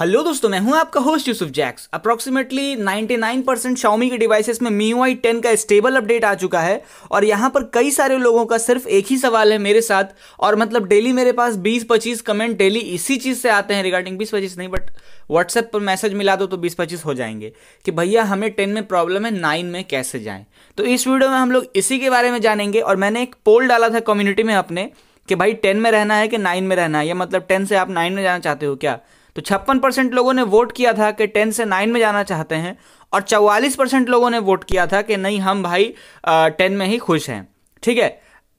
hello दोस्तों मैं हूं आपका host Yusuf Jacks approximately 99% percent Xiaomi के डिवाइसेस में मी वाई टेन का स्टेबल अपडेट आ चुका है और यहां पर कई सारे लोगों का सिर्फ एक ही सवाल है मेरे साथ और मतलब डेली मेरे पास 20-25 कमेंट डेली इसी चीज़ से आते हैं रिगार्डिंग 20-25 नहीं बट व्हाट्सएप पर मैसेज मिला दो तो बीस पच्चीस हो जाएंगे कि भैया हमें टेन में प्रॉब्लम है नाइन में कैसे जाएँ तो इस वीडियो में हम लोग इसी के बारे में जानेंगे और मैंने एक पोल डाला था कम्युनिटी में अपने कि भाई टेन में रहना है कि नाइन में रहना है या मतलब टेन से आप नाइन में जाना चाहते हो क्या तो छप्पन परसेंट लोगों ने वोट किया था कि टेन से नाइन में जाना चाहते हैं और चौवालीस परसेंट लोगों ने वोट किया था कि नहीं हम भाई टेन में ही खुश हैं ठीक है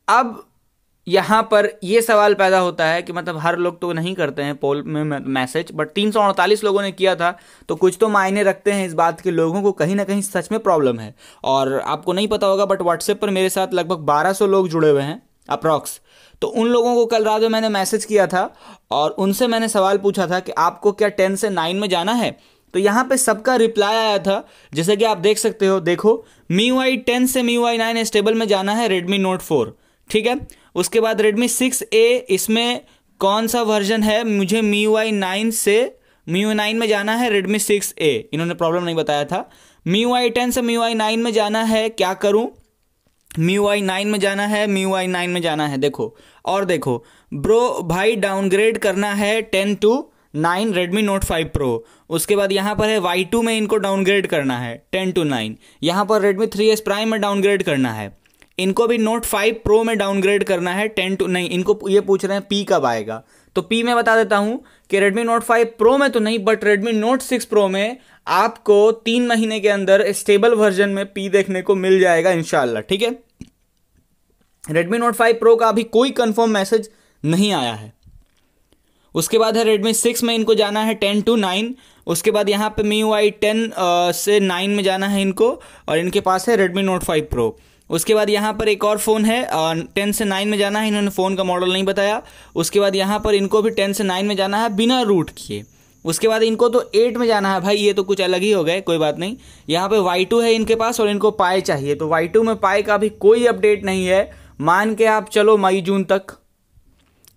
अब यहाँ पर ये सवाल पैदा होता है कि मतलब हर लोग तो नहीं करते हैं पोल में मैसेज बट तीन सौ अड़तालीस लोगों ने किया था तो कुछ तो मायने रखते हैं इस बात के लोगों को कहीं ना कहीं सच में प्रॉब्लम है और आपको नहीं पता होगा बट व्हाट्सएप पर मेरे साथ लगभग बारह सौ लोग जुड़े हुए हैं अप्रॉक्स तो उन लोगों को कल रात में मैंने मैसेज किया था और उनसे मैंने सवाल पूछा था कि आपको क्या टेन से नाइन में जाना है तो यहाँ पे सबका रिप्लाई आया था जैसे कि आप देख सकते हो देखो मी वाई टेन से मी वाई नाइन स्टेबल में जाना है रेडमी नोट फोर ठीक है उसके बाद रेडमी सिक्स ए इसमें कौन सा वर्जन है मुझे मी वाई नाइन से मी वाई नाइन में जाना है रेडमी सिक्स ए इन्होंने प्रॉब्लम नहीं बताया था मी वाई टेन से मी वाई नाइन में जाना है क्या करूँ म्यू आई नाइन में जाना है म्यू आई नाइन में जाना है देखो और देखो ब्रो भाई डाउनग्रेड करना है ten to nine Redmi Note five Pro उसके बाद यहाँ पर है वाई टू में इनको डाउनग्रेड करना है टेन टू नाइन यहाँ पर रेडमी थ्री एस प्राइम में डाउनग्रेड करना है इनको भी नोट फाइव प्रो में डाउनग्रेड करना है टेन टू नहीं इनको ये पूछ रहे हैं पी कब आएगा तो पी में बता देता हूं कि Redmi Note 5 Pro में तो नहीं बट Redmi Note 6 Pro में आपको तीन महीने के अंदर स्टेबल वर्जन में पी देखने को मिल जाएगा इनशाला ठीक है Redmi Note 5 Pro का अभी कोई कंफर्म मैसेज नहीं आया है उसके बाद है Redmi 6 में इनको जाना है 10 टू 9 उसके बाद यहां पे मी वाई टेन से नाइन में जाना है इनको और इनके पास है रेडमी नोट फाइव प्रो उसके बाद यहाँ पर एक और फ़ोन है टेन से नाइन में जाना है इन्होंने फ़ोन का मॉडल नहीं बताया उसके बाद यहाँ पर इनको भी टेन से नाइन में जाना है बिना रूट किए उसके बाद इनको तो एट में जाना है भाई ये तो कुछ अलग ही हो गए कोई बात नहीं यहाँ पे वाई टू है इनके पास और इनको पाए चाहिए तो वाई टू में पाए का भी कोई अपडेट नहीं है मान के आप चलो मई जून तक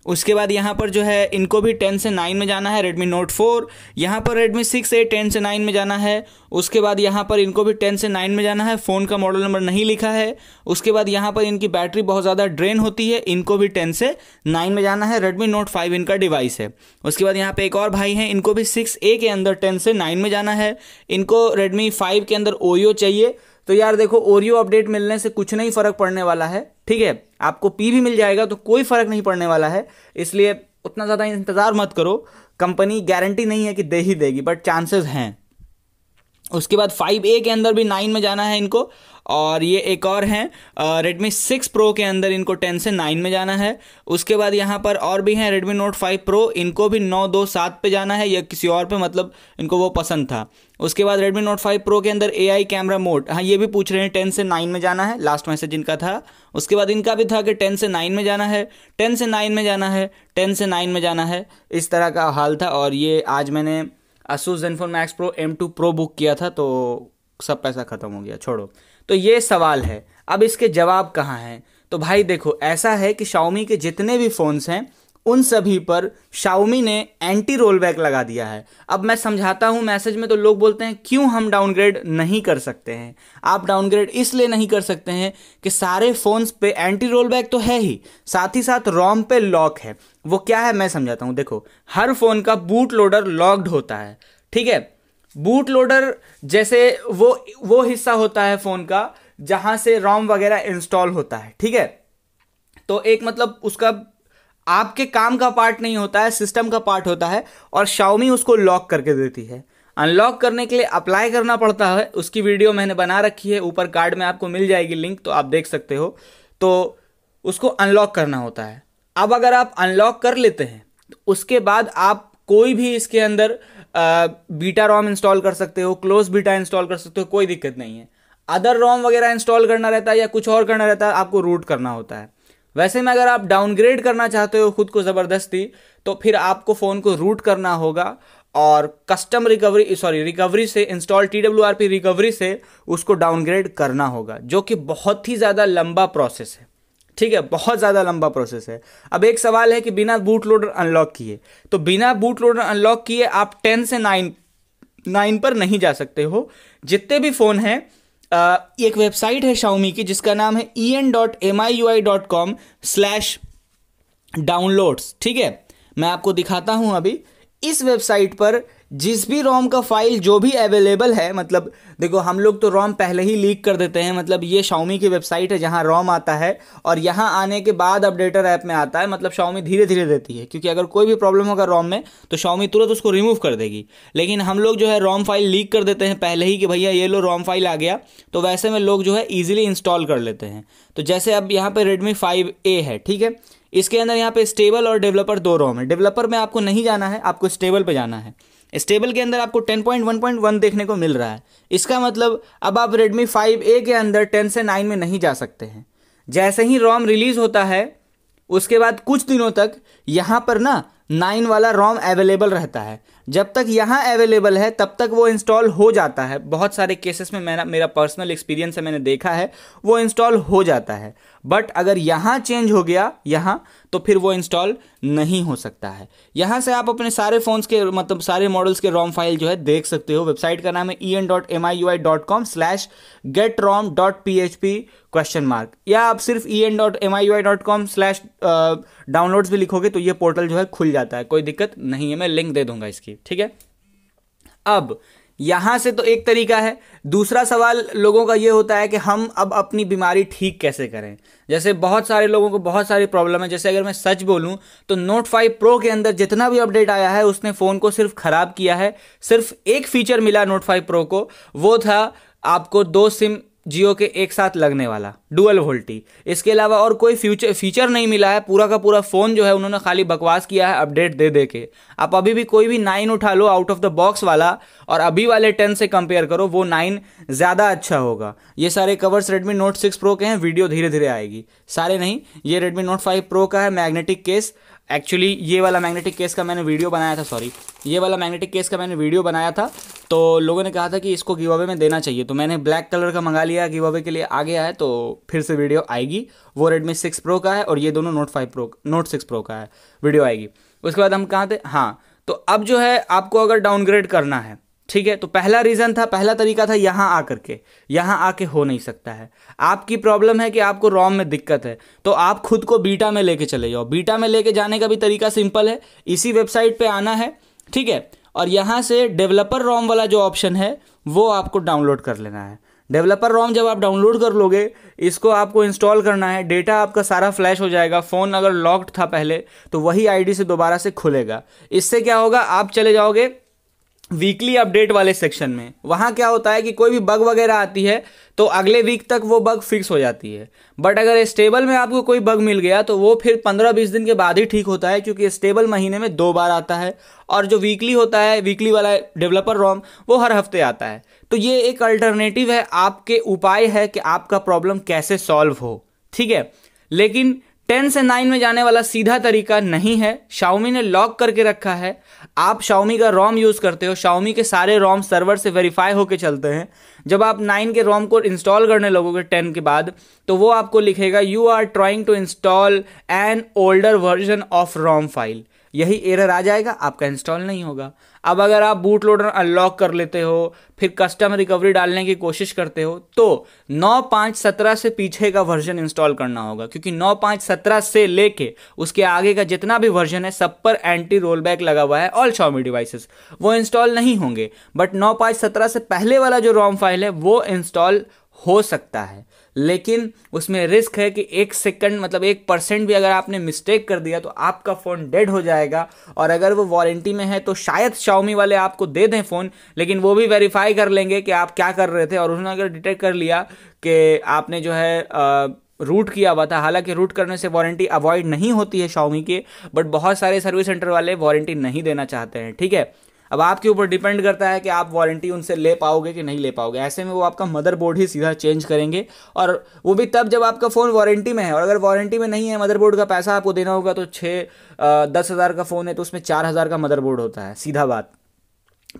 उसके बाद यहाँ पर जो है इनको भी टेन से नाइन में जाना है रेडमी नोट फोर यहाँ पर रेडमी सिक्स ए टेन से नाइन में जाना है उसके बाद यहाँ पर इनको भी टेन से नाइन में जाना है फ़ोन का मॉडल नंबर नहीं लिखा है उसके बाद यहाँ पर इनकी बैटरी बहुत ज़्यादा ड्रेन होती है इनको भी टेन से नाइन में जाना है रेडमी नोट फाइव इनका डिवाइस है उसके बाद यहाँ पर एक और भाई हैं इनको भी सिक्स ए के अंदर टेन से नाइन में जाना है इनको रेडमी फाइव के अंदर ओयो e चाहिए तो यार देखो ओरियो अपडेट मिलने से कुछ नहीं फर्क पड़ने वाला है ठीक है आपको पी भी मिल जाएगा तो कोई फर्क नहीं पड़ने वाला है इसलिए उतना ज़्यादा इंतज़ार मत करो कंपनी गारंटी नहीं है कि दे ही देगी बट चांसेस हैं उसके बाद फाइव ए के अंदर भी नाइन में जाना है इनको और ये एक और हैं रेडमी सिक्स प्रो के अंदर इनको टेन से नाइन में जाना है उसके बाद यहाँ पर और भी हैं रेडमी नोट फाइव प्रो इनको भी नौ दो सात पे जाना है या किसी और पे मतलब इनको वो पसंद था उसके बाद रेडमी नोट फाइव प्रो के अंदर ए आई कैमरा मोड हाँ ये भी पूछ रहे हैं टेन से नाइन में जाना है लास्ट मैसेज इनका था उसके बाद इनका भी था कि टेन से नाइन में जाना है टेन से नाइन में जाना है टेन से नाइन में जाना है इस तरह का हाल था और ये आज मैंने Asus ZenFone Max Pro M two pro book किया था तो सब पैसा खत्म हो गया छोड़ो तो ये सवाल है अब इसके जवाब कहाँ हैं तो भाई देखो ऐसा है कि शाओमी के जितने भी फ़ोन्स हैं उन सभी पर शाओमी ने एंटी रोल बैक लगा दिया है अब मैं समझाता हूं मैसेज में तो लोग बोलते हैं क्यों हम डाउनग्रेड नहीं कर सकते हैं आप डाउनग्रेड इसलिए नहीं कर सकते हैं कि सारे फ़ोन्स पे एंटी रोल बैक तो है ही साथ ही साथ रोम पे लॉक है वो क्या है मैं समझाता हूं देखो हर फ़ोन का बूट लोडर लॉक्ड होता है ठीक है बूट लोडर जैसे वो वो हिस्सा होता है फ़ोन का जहां से रॉम वगैरह इंस्टॉल होता है ठीक है तो एक मतलब उसका आपके काम का पार्ट नहीं होता है सिस्टम का पार्ट होता है और शाओमी उसको लॉक करके देती है अनलॉक करने के लिए अप्लाई करना पड़ता है उसकी वीडियो मैंने बना रखी है ऊपर कार्ड में आपको मिल जाएगी लिंक तो आप देख सकते हो तो उसको अनलॉक करना होता है अब अगर आप अनलॉक कर लेते हैं तो उसके बाद आप कोई भी इसके अंदर बीटा रोम इंस्टॉल कर सकते हो क्लोज बीटा इंस्टॉल कर सकते हो कोई दिक्कत नहीं है अदर रोम वगैरह इंस्टॉल करना रहता है या कुछ और करना रहता है आपको रूट करना होता है वैसे में अगर आप डाउनग्रेड करना चाहते हो खुद को ज़बरदस्ती तो फिर आपको फ़ोन को रूट करना होगा और कस्टम रिकवरी सॉरी रिकवरी से install T W R P recovery से उसको डाउनग्रेड करना होगा जो कि बहुत ही ज़्यादा लंबा प्रोसेस है ठीक है बहुत ज़्यादा लंबा प्रोसेस है अब एक सवाल है कि बिना बूट लोडर अनलॉक किए तो बिना बूट लोडर अनलॉक किए आप टेन से नाइन नाइन पर नहीं जा सकते हो जितने भी फ़ोन हैं एक वेबसाइट है शाउमी की जिसका नाम है E N dot M I U I dot com slash downloads ठीक है मैं आपको दिखाता हूँ अभी इस वेबसाइट पर जिस भी रोम का फाइल जो भी अवेलेबल है मतलब देखो हम लोग तो रोम पहले ही लीक कर देते हैं मतलब ये शाओमी की वेबसाइट है जहाँ रोम आता है और यहाँ आने के बाद अपडेटर ऐप में आता है मतलब शाओमी धीरे धीरे देती है क्योंकि अगर कोई भी प्रॉब्लम होगा रोम में तो शाओमी तुरंत उसको रिमूव कर देगी लेकिन हम लोग जो है रोम फाइल लीक कर देते हैं पहले ही कि भैया ये लो रोम फाइल आ गया तो वैसे में लोग जो है ईजिली इंस्टॉल कर लेते हैं तो जैसे अब यहाँ पर रेडमी फाइव ए है ठीक है इसके अंदर यहाँ पे स्टेबल और डेवलपर दो रोम है डेवलपर में आपको नहीं जाना है आपको स्टेबल पे जाना है स्टेबल के अंदर आपको 10.1.1 देखने को मिल रहा है इसका मतलब अब आप फाइव 5A के अंदर 10 से 9 में नहीं जा सकते हैं जैसे ही रोम रिलीज़ होता है उसके बाद कुछ दिनों तक यहाँ पर ना नाइन वाला रोम अवेलेबल रहता है जब तक यहाँ अवेलेबल है तब तक वो इंस्टॉल हो जाता है बहुत सारे केसेस में मैंने मेरा पर्सनल एक्सपीरियंस है मैंने देखा है वो इंस्टॉल हो जाता है बट अगर यहाँ चेंज हो गया यहाँ तो फिर वो इंस्टॉल नहीं हो सकता है यहाँ से आप अपने सारे फ़ोन्स के मतलब सारे मॉडल्स के रोम फाइल जो है देख सकते हो वेबसाइट का नाम है E N dot M I U I dot com slash get ROM dot P H P question mark या आप सिर्फ E N dot M I U I dot com slash downloads भी लिखोगे तो ये पोर्टल जो है खुल जाता है कोई दिक्कत नहीं है मैं लिंक दे दूंगा इसकी ठीक है अब यहां से तो एक तरीका है दूसरा सवाल लोगों का यह होता है कि हम अब अपनी बीमारी ठीक कैसे करें जैसे बहुत सारे लोगों को बहुत सारी प्रॉब्लम है जैसे अगर मैं सच बोलूं तो नोट 5 प्रो के अंदर जितना भी अपडेट आया है उसने फ़ोन को सिर्फ ख़राब किया है सिर्फ एक फीचर मिला नोट 5 प्रो को वो था आपको दो सिम जियो के एक साथ लगने वाला डुअल वोल्टी इसके अलावा और कोई फ्यूचर फीचर नहीं मिला है पूरा का पूरा फ़ोन जो है उन्होंने खाली बकवास किया है अपडेट दे दे के आप अभी भी कोई भी नाइन उठा लो आउट ऑफ द बॉक्स वाला और अभी वाले टेन से कंपेयर करो वो नाइन ज़्यादा अच्छा होगा ये सारे covers Redmi Note six Pro के हैं वीडियो धीरे धीरे आएगी सारे नहीं ये रेडमी नोट फाइव प्रो का है मैग्नेटिक केस एक्चुअली ये वाला मैग्नेटिक केस का मैंने वीडियो बनाया था सॉरी ये वाला मैग्नेटिक केस का मैंने वीडियो बनाया था तो लोगों ने कहा था कि इसको गिवावे में देना चाहिए तो मैंने ब्लैक कलर का मंगा लिया गिवावे के लिए आ गया है तो फिर से वीडियो आएगी वो रेडमी सिक्स प्रो का है और ये दोनों Note five Pro Note six Pro का है वीडियो आएगी उसके बाद हम कहाँ थे हाँ तो अब जो है आपको अगर डाउनग्रेड करना है ठीक है तो पहला रीज़न था पहला तरीका था यहां आकर के यहां आके हो नहीं सकता है आपकी प्रॉब्लम है कि आपको रॉम में दिक्कत है तो आप खुद को बीटा में लेके चले जाओ बीटा में लेके जाने का भी तरीका सिंपल है इसी वेबसाइट पे आना है ठीक है और यहां से डेवलपर रॉम वाला जो ऑप्शन है वो आपको डाउनलोड कर लेना है डेवलपर रॉम जब आप डाउनलोड कर लोगे इसको आपको इंस्टॉल करना है डेटा आपका सारा फ्लैश हो जाएगा फ़ोन अगर लॉक्ड था पहले तो वही आईडी से दोबारा से खुलेगा इससे क्या होगा आप चले जाओगे वीकली अपडेट वाले सेक्शन में वहाँ क्या होता है कि कोई भी बग वगैरह आती है तो अगले वीक तक वो बग फिक्स हो जाती है बट अगर स्टेबल में आपको कोई बग मिल गया तो वो फिर पंद्रह बीस दिन के बाद ही ठीक होता है क्योंकि स्टेबल महीने में दो बार आता है और जो वीकली होता है वीकली वाला डेवलपर रोम वो हर हफ्ते आता है तो ये एक अल्टरनेटिव है आपके उपाय है कि आपका प्रॉब्लम कैसे सॉल्व हो ठीक है लेकिन टेन से नाइन में जाने वाला सीधा तरीका नहीं है शाओमी ने लॉक करके रखा है आप शाओमी का रोम यूज़ करते हो शाओमी के सारे रोम सर्वर से वेरीफाई होकर चलते हैं जब आप नाइन के रोम को इंस्टॉल करने लगोगे टेन के बाद तो वो आपको लिखेगा you are trying to install an older version of ROM file यही एरर आ जाएगा आपका इंस्टॉल नहीं होगा अब अगर आप बूट लोडर अनलॉक कर लेते हो फिर कस्टम रिकवरी डालने की कोशिश करते हो तो नौ पाँच सत्रह से पीछे का वर्जन इंस्टॉल करना होगा क्योंकि नौ पाँच सत्रह से लेके उसके आगे का जितना भी वर्जन है सब पर एंटी रोल बैक लगा हुआ है ऑल शॉमी डिवाइसेस वो इंस्टॉल नहीं होंगे बट नौ पाँच सत्रह से पहले वाला जो रॉम फाइल है वो इंस्टॉल हो सकता है लेकिन उसमें रिस्क है कि एक सेकंड मतलब एक परसेंट भी अगर आपने मिस्टेक कर दिया तो आपका फ़ोन डेड हो जाएगा और अगर वो वारंटी में है तो शायद शाओमी वाले आपको दे दें फ़ोन लेकिन वो भी वेरीफाई कर लेंगे कि आप क्या कर रहे थे और उन्होंने अगर डिटेक्ट कर लिया कि आपने जो है आ, रूट किया हुआ था हालांकि रूट करने से वारंटी अवॉइड नहीं होती है शाओमी के बट बहुत सारे सर्विस सेंटर वाले वारंटी नहीं देना चाहते हैं ठीक है अब आपके ऊपर डिपेंड करता है कि आप वारंटी उनसे ले पाओगे कि नहीं ले पाओगे ऐसे में वो आपका मदरबोर्ड ही सीधा चेंज करेंगे और वो भी तब जब आपका फ़ोन वारंटी में है और अगर वारंटी में नहीं है मदरबोर्ड का पैसा आपको देना होगा तो छः दस हज़ार का फ़ोन है तो उसमें चार हज़ार का मदरबोर्ड होता है सीधा बात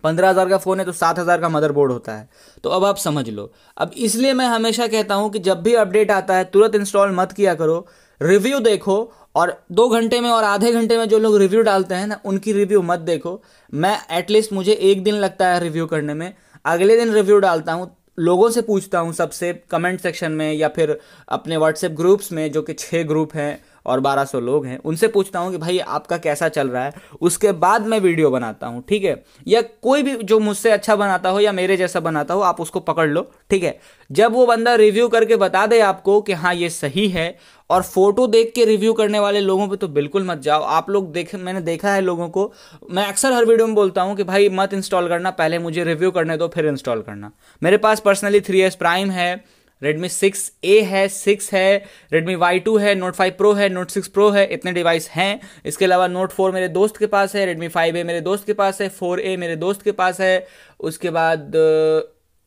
पंद्रह हज़ार का फ़ोन है तो सात हज़ार का मदरबोर्ड होता है तो अब आप समझ लो अब इसलिए मैं हमेशा कहता हूँ कि जब भी अपडेट आता है तुरंत इंस्टॉल मत किया करो रिव्यू देखो और दो घंटे में और आधे घंटे में जो लोग रिव्यू डालते हैं ना उनकी रिव्यू मत देखो मैं एटलीस्ट मुझे एक दिन लगता है रिव्यू करने में अगले दिन रिव्यू डालता हूँ लोगों से पूछता हूँ सबसे कमेंट सेक्शन में या फिर अपने व्हाट्सएप ग्रुप्स में जो कि छः ग्रुप हैं और 1200 लोग हैं उनसे पूछता हूँ कि भाई आपका कैसा चल रहा है उसके बाद मैं वीडियो बनाता हूँ ठीक है या कोई भी जो मुझसे अच्छा बनाता हो या मेरे जैसा बनाता हो आप उसको पकड़ लो ठीक है जब वो बंदा रिव्यू करके बता दे आपको कि हाँ ये सही है और फोटो देख के रिव्यू करने वाले लोगों पे तो बिल्कुल मत जाओ आप लोग देख मैंने देखा है लोगों को मैं अक्सर हर वीडियो में बोलता हूँ कि भाई मत इंस्टॉल करना पहले मुझे रिव्यू करने दो फिर इंस्टॉल करना मेरे पास पर्सनली थ्री एस प्राइम है रेडमी सिक्स ए है सिक्स है रेडमी वाई टू है नोट फाइव प्रो है नोट सिक्स प्रो है इतने डिवाइस हैं इसके अलावा नोट फोर मेरे दोस्त के पास है रेडमी फाइव ए मेरे दोस्त के पास है फोर ए मेरे दोस्त के पास है उसके बाद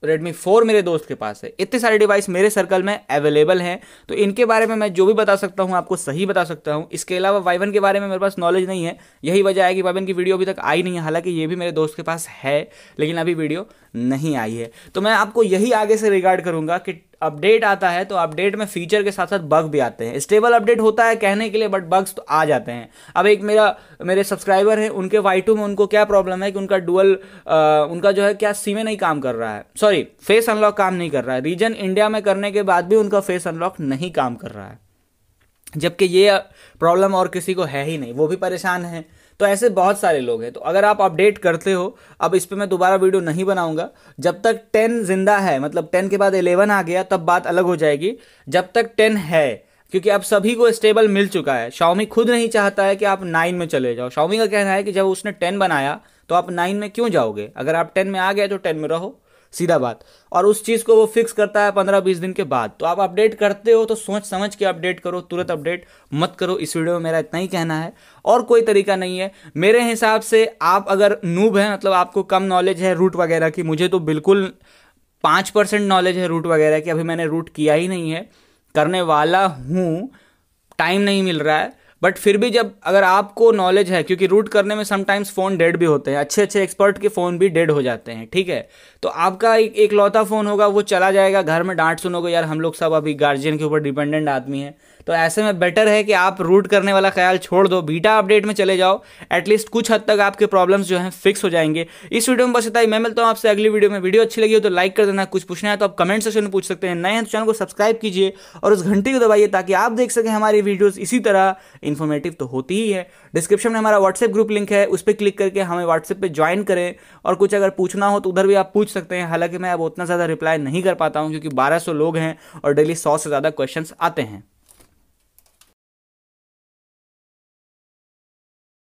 रेडमी फोर मेरे दोस्त के पास है इतने सारे डिवाइस मेरे सर्कल में अवेलेबल हैं तो इनके बारे में मैं जो भी बता सकता हूँ आपको सही बता सकता हूँ इसके अलावा वाइवन के बारे में मेरे पास नॉलेज नहीं है यही वजह है कि वाइवन की वीडियो अभी तक आई नहीं है हालांकि ये भी मेरे दोस्त के पास है लेकिन अभी वीडियो नहीं आई है तो मैं आपको यही आगे से रिगार्ड करूँगा कि अपडेट आता है तो अपडेट में फीचर के साथ साथ बग भी आते हैं स्टेबल अपडेट होता है कहने के लिए बट बग्स तो आ जाते हैं अब एक मेरा मेरे सब्सक्राइबर हैं उनके वाई में उनको क्या प्रॉब्लम है कि उनका डुअल उनका जो है क्या सीमें नहीं काम कर रहा है सॉरी फेस अनलॉक काम नहीं कर रहा है रीजन इंडिया में करने के बाद भी उनका फेस अनलॉक नहीं काम कर रहा है जबकि ये प्रॉब्लम और किसी को है ही नहीं वो भी परेशान है तो ऐसे बहुत सारे लोग हैं तो अगर आप अपडेट करते हो अब इस पर मैं दोबारा वीडियो नहीं बनाऊंगा जब तक टेन जिंदा है मतलब टेन के बाद इलेवन आ गया तब बात अलग हो जाएगी जब तक टेन है क्योंकि अब सभी को स्टेबल मिल चुका है शाओमी खुद नहीं चाहता है कि आप नाइन में चले जाओ शाओमी का कहना है कि जब उसने टेन बनाया तो आप नाइन में क्यों जाओगे अगर आप टेन में आ गए तो टेन में रहो सीधा बात और उस चीज़ को वो फिक्स करता है पंद्रह बीस दिन के बाद तो आप अपडेट करते हो तो सोच समझ के अपडेट करो तुरंत अपडेट मत करो इस वीडियो में मेरा इतना ही कहना है और कोई तरीका नहीं है मेरे हिसाब से आप अगर नूब हैं मतलब आपको कम नॉलेज है रूट वगैरह की मुझे तो बिल्कुल पाँच परसेंट नॉलेज है रूट वगैरह की अभी मैंने रूट किया ही नहीं है करने वाला हूँ टाइम नहीं मिल रहा है बट फिर भी जब अगर आपको नॉलेज है क्योंकि रूट करने में समटाइम्स फ़ोन डेड भी होते हैं अच्छे अच्छे एक्सपर्ट के फ़ोन भी डेड हो जाते हैं ठीक है तो आपका एक एक लौता फ़ोन होगा वो चला जाएगा घर में डांट सुनोगे यार हम लोग सब अभी गार्जियन के ऊपर डिपेंडेंट आदमी है तो ऐसे में बेटर है कि आप रूट करने वाला ख्याल छोड़ दो बीटा अपडेट में चले जाओ एटलीस्ट कुछ हद तक आपके प्रॉब्लम्स जो हैं फिक्स हो जाएंगे इस वीडियो में बस इतना ही मैं मिलता हूँ आपसे अगली वीडियो में वीडियो अच्छी लगी हो तो लाइक कर देना कुछ पूछना है तो आप कमेंट सेक्शन में पूछ सकते हैं नए हैं तो चैनल को सब्सक्राइब कीजिए और उस घंटी को दबाइए ताकि आप देख सकें हमारी वीडियोज़ इसी तरह इन्फॉर्मेटिव तो होती ही है डिस्क्रिप्शन में हमारा व्हाट्सएप ग्रुप लिंक है उस पर क्लिक करके हमें व्हाट्सएप पर ज्वाइन करें और कुछ अगर पूछना हो तो उधर भी आप पूछ सकते हैं हालांकि मैं अब उतना ज़्यादा रिप्लाई नहीं कर पाता हूँ क्योंकि बारह लोग हैं और डेली सौ से ज़्यादा क्वेश्चन आते हैं